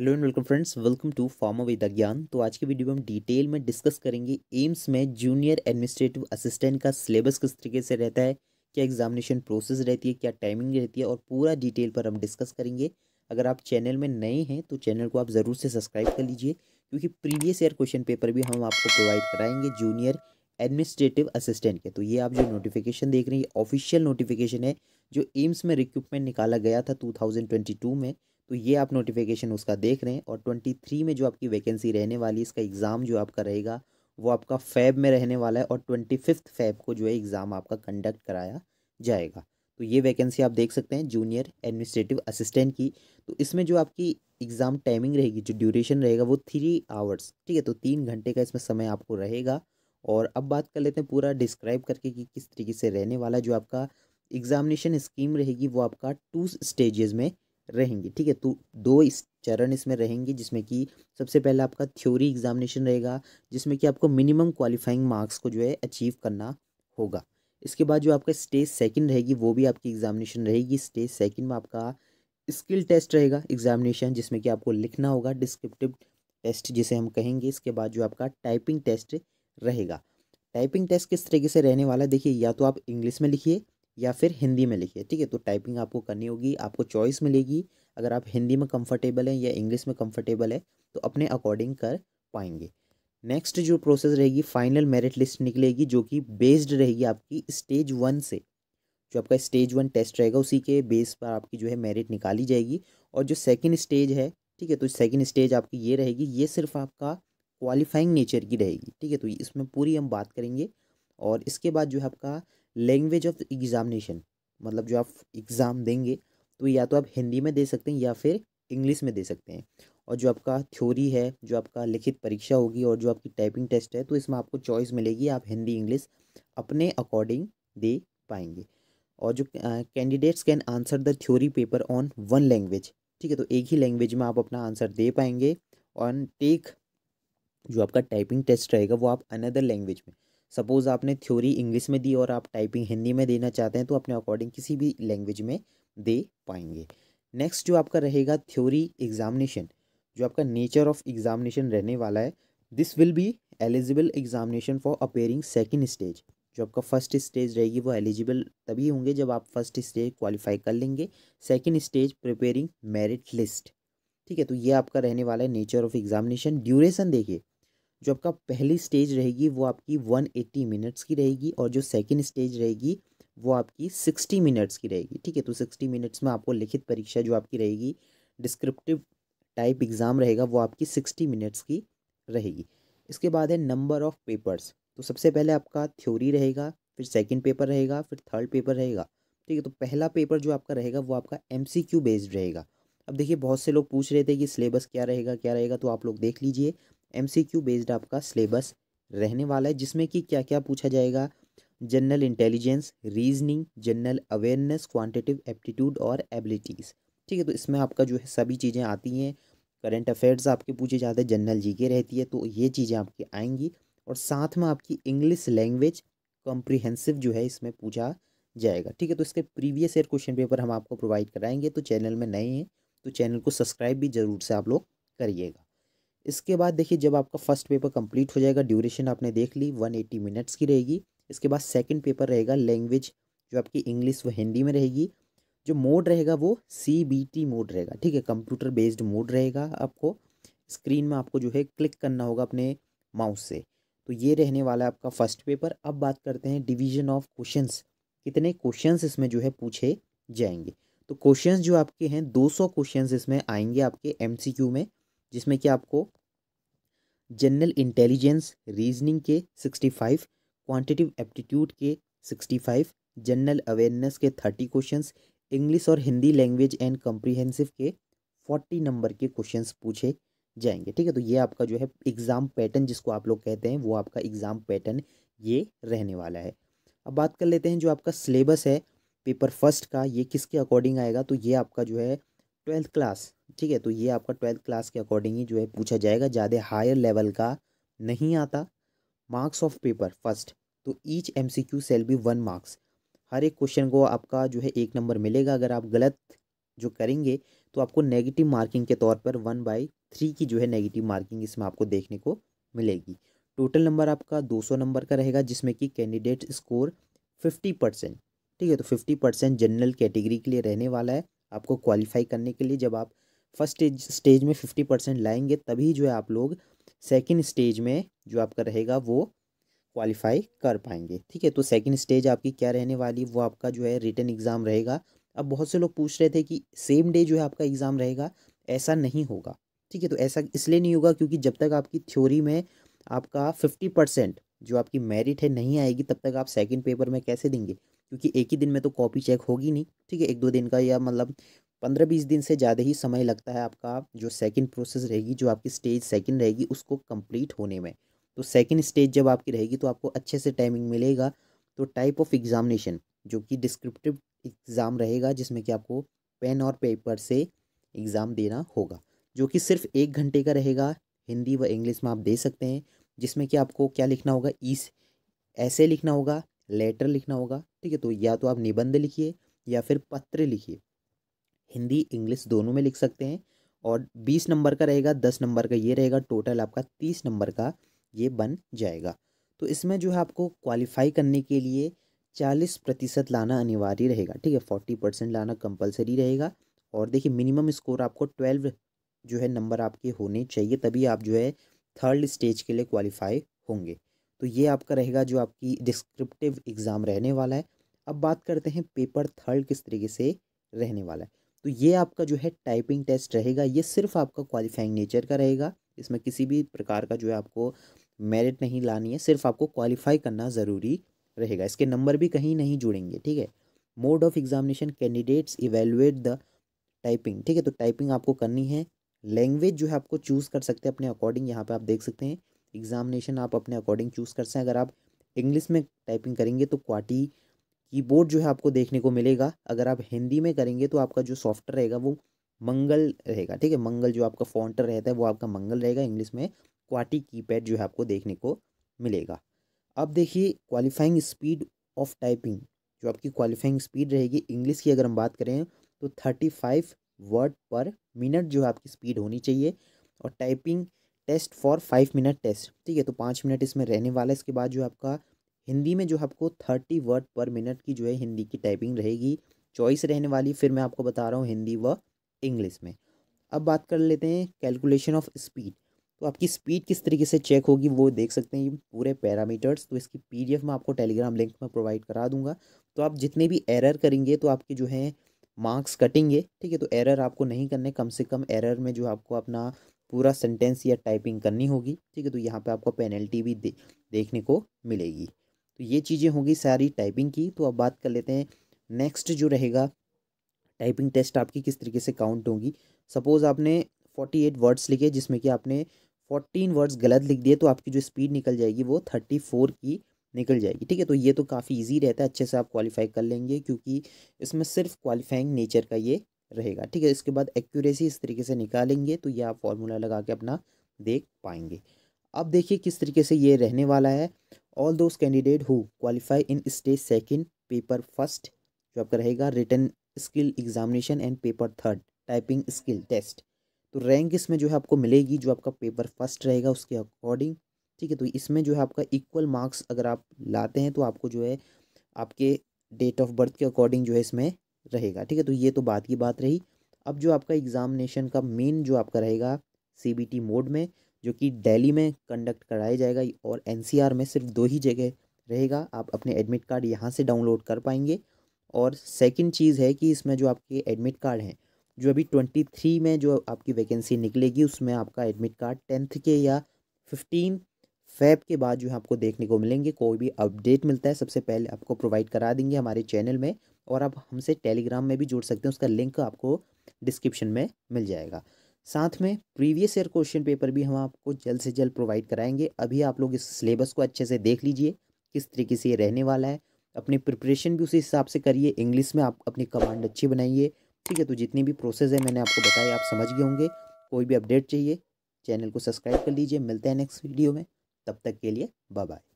hello and welcome friends welcome to pharma with Gyan तो आज के वीडियो में हम डिटेल में डिस्कस करेंगे एम्स में जूनियर एडमिनिस्ट्रेटिव असिस्टेंट का सिलेबस किस तरीके से रहता है क्या एग्जामिनेशन प्रोसेस रहती है क्या टाइमिंग रहती है और पूरा डिटेल पर हम डिस्कस करेंगे अगर आप चैनल में नए हैं तो चैनल को आप ज़रूर से सब्सक्राइब कर लीजिए क्योंकि प्रीवियस ईयर क्वेश्चन पेपर भी हम आपको प्रोवाइड कराएंगे जूनियर एडमिनिस्ट्रेटिव असिस्टेंट के तो ये आप जो नोटिफिकेशन देख रहे हैं ऑफिशियल नोटिफिकेशन है जो एम्स में रिक्रूटमेंट निकाला गया था टू में तो ये आप नोटिफिकेशन उसका देख रहे हैं और ट्वेंटी थ्री में जो आपकी वैकेंसी रहने वाली इसका एग्ज़ाम जो आपका रहेगा वो आपका फैब में रहने वाला है और ट्वेंटी फिफ्थ फैब को जो है एग्ज़ाम आपका कंडक्ट कराया जाएगा तो ये वैकेंसी आप देख सकते हैं जूनियर एडमिनिस्ट्रेटिव असिस्टेंट की तो इसमें जो आपकी एग्ज़ाम टाइमिंग रहेगी जो ड्यूरेशन रहेगा वो थ्री आवर्स ठीक है तो तीन घंटे का इसमें समय आपको रहेगा और अब बात कर लेते हैं पूरा डिस्क्राइब करके कि किस तरीके से रहने वाला जो आपका एग्ज़ामिनेशन स्कीम रहेगी वो आपका टू स्टेजेस में रहेंगे ठीक है तो दो इस चरण इसमें रहेंगे जिसमें कि सबसे पहले आपका थ्योरी एग्जामिनेशन रहेगा जिसमें कि आपको मिनिमम क्वालिफाइंग मार्क्स को जो है अचीव करना होगा इसके बाद जो आपका स्टेज सेकंड रहेगी वो भी आपकी एग्जामिनेशन रहेगी स्टेज सेकंड में आपका स्किल टेस्ट रहेगा एग्जामिनेशन जिसमें कि आपको लिखना होगा डिस्क्रिप्टिव टेस्ट जिसे हम कहेंगे इसके बाद जो आपका टाइपिंग टेस्ट रहेगा टाइपिंग टेस्ट किस तरीके से रहने वाला देखिए या तो आप इंग्लिश में लिखिए या फिर हिंदी में लिखिए ठीक है तो टाइपिंग आपको करनी होगी आपको चॉइस मिलेगी अगर आप हिंदी में कंफर्टेबल हैं या इंग्लिश में कंफर्टेबल है तो अपने अकॉर्डिंग कर पाएंगे नेक्स्ट जो प्रोसेस रहेगी फाइनल मेरिट लिस्ट निकलेगी जो कि बेस्ड रहेगी आपकी स्टेज वन से जो आपका स्टेज वन टेस्ट रहेगा उसी के बेस पर आपकी जो है मेरिट निकाली जाएगी और जो सेकेंड स्टेज है ठीक है तो सेकेंड स्टेज आपकी ये रहेगी ये सिर्फ आपका क्वालिफाइंग नेचर की रहेगी ठीक है तो इसमें पूरी हम बात करेंगे और इसके बाद जो है आपका लैंग्वेज ऑफ एग्ज़ामिनेशन मतलब जो आप एग्ज़ाम देंगे तो या तो आप हिंदी में दे सकते हैं या फिर इंग्लिश में दे सकते हैं और जो आपका थ्योरी है जो आपका लिखित परीक्षा होगी और जो आपकी टाइपिंग टेस्ट है तो इसमें आपको चॉइस मिलेगी आप हिंदी इंग्लिश अपने अकॉर्डिंग दे पाएंगे और जो candidates can answer the theory paper on one language ठीक है तो एक ही लैंग्वेज में आप अपना आंसर दे पाएंगे ऑन टेक जो आपका टाइपिंग टेस्ट रहेगा वो आप अनदर लैंग्वेज में सपोज़ आपने थ्योरी इंग्लिश में दी और आप टाइपिंग हिंदी में देना चाहते हैं तो अपने अकॉर्डिंग किसी भी लैंग्वेज में दे पाएंगे नेक्स्ट जो आपका रहेगा थ्योरी एग्जामिनेशन जो आपका नेचर ऑफ एग्जामिनेशन रहने वाला है this will be eligible examination for appearing second stage जो आपका फर्स्ट स्टेज रहेगी वो एलिजिबल तभी होंगे जब आप फर्स्ट स्टेज क्वालिफाई कर लेंगे second stage preparing merit list ठीक है तो ये आपका रहने वाला है नेचर ऑफ एग्जामिनेशन ड्यूरेशन देखिए जो आपका पहली स्टेज रहेगी वो आपकी 180 मिनट्स की रहेगी और जो सेकेंड स्टेज रहेगी वो आपकी 60 मिनट्स की रहेगी ठीक है तो 60 मिनट्स में आपको लिखित परीक्षा जो आपकी रहेगी डिस्क्रिप्टिव टाइप एग्ज़ाम रहेगा वो आपकी सिक्सटी मिनट्स की रहेगी इसके बाद है नंबर ऑफ़ पेपर्स तो सबसे पहले आपका थ्योरी रहेगा फिर सेकेंड पेपर रहेगा फिर थर्ड पेपर रहेगा ठीक है तो पहला पेपर जो आपका रहेगा वो आपका एम बेस्ड रहेगा अब देखिए बहुत से लोग पूछ रहे थे कि सिलेबस क्या रहेगा क्या रहेगा तो आप लोग देख लीजिए एम सी क्यू बेस्ड आपका सिलेबस रहने वाला है जिसमें कि क्या क्या पूछा जाएगा general intelligence reasoning general awareness quantitative aptitude और एबिलिटीज़ ठीक है तो इसमें आपका जो है सभी चीज़ें आती हैं करंट अफेयर्स आपके पूछे जाते हैं जनरल जी रहती है तो ये चीज़ें आपकी आएंगी और साथ में आपकी इंग्लिश लैंग्वेज कॉम्प्रिहेंसिव जो है इसमें पूछा जाएगा ठीक है तो इसके प्रीवियस ईयर क्वेश्चन पेपर हम आपको प्रोवाइड कराएंगे तो चैनल में नए हैं तो चैनल को सब्सक्राइब भी ज़रूर से आप लोग करिएगा इसके बाद देखिए जब आपका फर्स्ट पेपर कंप्लीट हो जाएगा ड्यूरेशन आपने देख ली 180 मिनट्स की रहेगी इसके बाद सेकंड पेपर रहेगा लैंग्वेज जो आपकी इंग्लिश व हिंदी में रहेगी जो मोड रहेगा वो सी बी टी मोड रहेगा ठीक है कंप्यूटर बेस्ड मोड रहेगा आपको स्क्रीन में आपको जो है क्लिक करना होगा अपने माउस से तो ये रहने वाला है आपका फर्स्ट पेपर अब बात करते हैं डिवीजन ऑफ क्वेश्चंस कितने क्वेश्चंस इसमें जो है पूछे जाएंगे तो क्वेश्चंस जो आपके हैं 200 क्वेश्चंस इसमें आएंगे आपके एमसीक्यू में जिसमें कि आपको जनरल इंटेलिजेंस रीजनिंग के सिक्सटी फाइव क्वान्टिटिव एप्टीट्यूड के सिक्सटी फाइव जनरल अवेयरनेस के थर्टी क्वेश्चन इंग्लिश और हिंदी लैंग्वेज एंड कम्प्रीहेंसिव के फोर्टी नंबर के क्वेश्चन पूछे जाएंगे ठीक है तो ये आपका जो है एग्ज़ाम पैटर्न जिसको आप लोग कहते हैं वो आपका एग्ज़ाम पैटर्न ये रहने वाला है अब बात कर लेते हैं जो आपका सिलेबस है पेपर फर्स्ट का ये किसके अकॉर्डिंग आएगा तो ये आपका जो है ट्वेल्थ क्लास ठीक है तो ये आपका ट्वेल्थ क्लास के अकॉर्डिंग ही जो है पूछा जाएगा ज़्यादा हायर लेवल का नहीं आता मार्क्स ऑफ पेपर फर्स्ट तो each M C Q shall be one marks हर एक क्वेश्चन को आपका जो है एक नंबर मिलेगा अगर आप गलत जो करेंगे तो आपको नेगेटिव मार्किंग के तौर पर वन बाई थ्री की जो है नेगेटिव मार्किंग इसमें आपको देखने को मिलेगी टोटल नंबर आपका दो सौ नंबर का रहेगा जिसमें कि कैंडिडेट स्कोर फिफ्टी परसेंट ठीक है तो फिफ्टी परसेंट जनरल कैटेगरी के लिए रहने वाला है आपको क्वालिफाई करने के लिए जब आप फर्स्ट स्टेज में फिफ्टी परसेंट लाएंगे तभी जो है आप लोग सेकेंड स्टेज में जो आपका रहेगा वो क्वालिफाई कर पाएंगे ठीक है तो सेकंड स्टेज आपकी क्या रहने वाली वो आपका जो है रिटर्न एग्ज़ाम रहेगा अब बहुत से लोग पूछ रहे थे कि सेम डे जो है आपका एग्ज़ाम रहेगा ऐसा नहीं होगा ठीक है तो ऐसा इसलिए नहीं होगा क्योंकि जब तक आपकी थ्योरी में आपका फिफ्टी परसेंट जो आपकी मेरिट है नहीं आएगी तब तक आप सेकंड पेपर में कैसे देंगे क्योंकि एक ही दिन में तो कॉपी चेक होगी नहीं ठीक है एक दो दिन का या मतलब पंद्रह बीस दिन से ज़्यादा ही समय लगता है आपका जो सेकंड प्रोसेस रहेगी जो आपकी स्टेज सेकंड रहेगी उसको कंप्लीट होने में तो सेकंड स्टेज जब आपकी रहेगी तो आपको अच्छे से टाइमिंग मिलेगा तो टाइप ऑफ एग्ज़ामिनेशन जो कि डिस्क्रिप्टिव एग्ज़ाम रहेगा जिसमें कि आपको पेन और पेपर से एग्ज़ाम देना होगा जो कि सिर्फ एक घंटे का रहेगा हिंदी व इंग्लिश में आप दे सकते हैं जिसमें कि आपको क्या लिखना होगा ईस ऐसे लिखना होगा लेटर लिखना होगा ठीक है तो या तो आप निबंध लिखिए या फिर पत्र लिखिए हिंदी इंग्लिश दोनों में लिख सकते हैं और बीस नंबर का रहेगा दस नंबर का ये रहेगा टोटल आपका तीस नंबर का ये बन जाएगा तो इसमें जो है आपको क्वालिफाई करने के लिए चालीस प्रतिशत लाना अनिवार्य रहेगा ठीक है फोर्टी परसेंट लाना कंपलसरी रहेगा और देखिए मिनिमम स्कोर आपको ट्वेल्व जो है नंबर आपके होने चाहिए तभी आप जो है थर्ड स्टेज के लिए क्वालिफाई होंगे तो ये आपका रहेगा जो आपकी डिस्क्रिप्टिव एग्ज़ाम रहने वाला है अब बात करते हैं पेपर थर्ड किस तरीके से रहने वाला है तो ये आपका जो है टाइपिंग टेस्ट रहेगा ये सिर्फ आपका क्वालिफाइंग नेचर का रहेगा इसमें किसी भी प्रकार का जो है आपको मेरिट नहीं लानी है सिर्फ आपको क्वालिफाई करना ज़रूरी रहेगा इसके नंबर भी कहीं नहीं जुड़ेंगे ठीक है mode of examination candidates evaluate the typing ठीक है तो टाइपिंग आपको करनी है लैंग्वेज जो है आपको चूज़ कर सकते हैं अपने अकॉर्डिंग यहाँ पे आप देख सकते हैं एग्जामिनेशन आप अपने अकॉर्डिंग चूज़ कर सकते हैं अगर आप इंग्लिश में टाइपिंग करेंगे तो क्वाटी कीबोर्ड जो है आपको देखने को मिलेगा अगर आप हिंदी में करेंगे तो आपका जो सॉफ्टवेयर रहेगा वो मंगल रहेगा ठीक है मंगल जो आपका फॉन्टर रहता है वो आपका मंगल रहेगा इंग्लिश में क्वाटी कीपैड जो है आपको देखने को मिलेगा अब देखिए क्वालिफाइंग स्पीड ऑफ टाइपिंग जो आपकी क्वालिफाइंग स्पीड रहेगी इंग्लिश की अगर हम बात करें तो थर्टी फाइव वर्ड पर मिनट जो है आपकी स्पीड होनी चाहिए और typing test for five minute test ठीक है तो पाँच मिनट इसमें रहने वाला है इसके बाद जो आपका हिंदी में जो आपको थर्टी वर्ड पर मिनट की जो है हिंदी की टाइपिंग रहेगी चॉइस रहने वाली फिर मैं आपको बता रहा हूँ हिंदी व इंग्लिश में अब बात कर लेते हैं कैलकुलेशन ऑफ स्पीड तो आपकी स्पीड किस तरीके से चेक होगी वो देख सकते हैं पूरे पैरामीटर्स तो इसकी पीडीएफ मैं आपको टेलीग्राम लिंक में प्रोवाइड करा दूँगा तो आप जितने भी एरर करेंगे तो आपके जो है मार्क्स कटेंगे ठीक है तो एरर आपको नहीं करने कम से कम एरर में जो आपको अपना पूरा सेंटेंस या टाइपिंग करनी होगी ठीक है तो यहाँ पे आपको पेनल्टी भी दे, देखने को मिलेगी तो ये चीज़ें होंगी सारी टाइपिंग की तो अब बात कर लेते हैं नेक्स्ट जो रहेगा टाइपिंग टेस्ट आपकी किस तरीके से काउंट होगी सपोज़ आपने फोर्टी एट वर्ड्स लिखे जिसमें कि आपने फोर्टीन वर्ड्स गलत लिख दिए तो आपकी जो स्पीड निकल जाएगी वो थर्टी फोर की निकल जाएगी ठीक है तो ये तो काफ़ी इजी रहता है अच्छे से आप क्वालिफाई कर लेंगे क्योंकि इसमें सिर्फ क्वालिफाइंग नेचर का ये रहेगा ठीक है इसके बाद एक्यूरेसी इस तरीके से निकालेंगे तो ये आप फॉर्मूला लगा के अपना देख पाएंगे अब देखिए किस तरीके से ये रहने वाला है all those candidate who qualify in stage second paper first जो आपका रहेगा written skill examination and paper third typing skill test तो रैंक इसमें जो है आपको मिलेगी जो आपका पेपर फर्स्ट रहेगा उसके अकॉर्डिंग ठीक है तो इसमें जो है आपका इक्वल मार्क्स अगर आप लाते हैं तो आपको जो है आपके डेट ऑफ बर्थ के अकॉर्डिंग जो है इसमें रहेगा ठीक है तो ये तो बात की बात रही अब जो आपका एग्ज़ामिनेशन का मेन जो आपका रहेगा सी मोड में जो कि दिल्ली में कंडक्ट कराया जाएगा और एनसीआर में सिर्फ दो ही जगह रहेगा आप अपने एडमिट कार्ड यहाँ से डाउनलोड कर पाएंगे और सेकंड चीज़ है कि इसमें जो आपके एडमिट कार्ड हैं जो अभी ट्वेंटी थ्री में जो आपकी वैकेंसी निकलेगी उसमें आपका एडमिट कार्ड टेंथ के या फिफ्टीन फैब के बाद जो है आपको देखने को मिलेंगे कोई भी अपडेट मिलता है सबसे पहले आपको प्रोवाइड करा देंगे हमारे चैनल में और आप हमसे टेलीग्राम में भी जुड़ सकते हैं उसका लिंक आपको डिस्क्रिप्शन में मिल जाएगा साथ में प्रीवियस ईयर क्वेश्चन पेपर भी हम आपको जल्द से जल्द प्रोवाइड कराएंगे अभी आप लोग इस सिलेबस को अच्छे से देख लीजिए किस तरीके से ये रहने वाला है अपने प्रिपरेशन भी उसी हिसाब से करिए इंग्लिश में आप अपनी कमांड अच्छी बनाइए ठीक है तो जितनी भी प्रोसेस है मैंने आपको बताया आप समझ गए होंगे कोई भी अपडेट चाहिए चैनल को सब्सक्राइब कर लीजिए मिलते हैं नेक्स्ट वीडियो में तब तक के लिए बाय बाय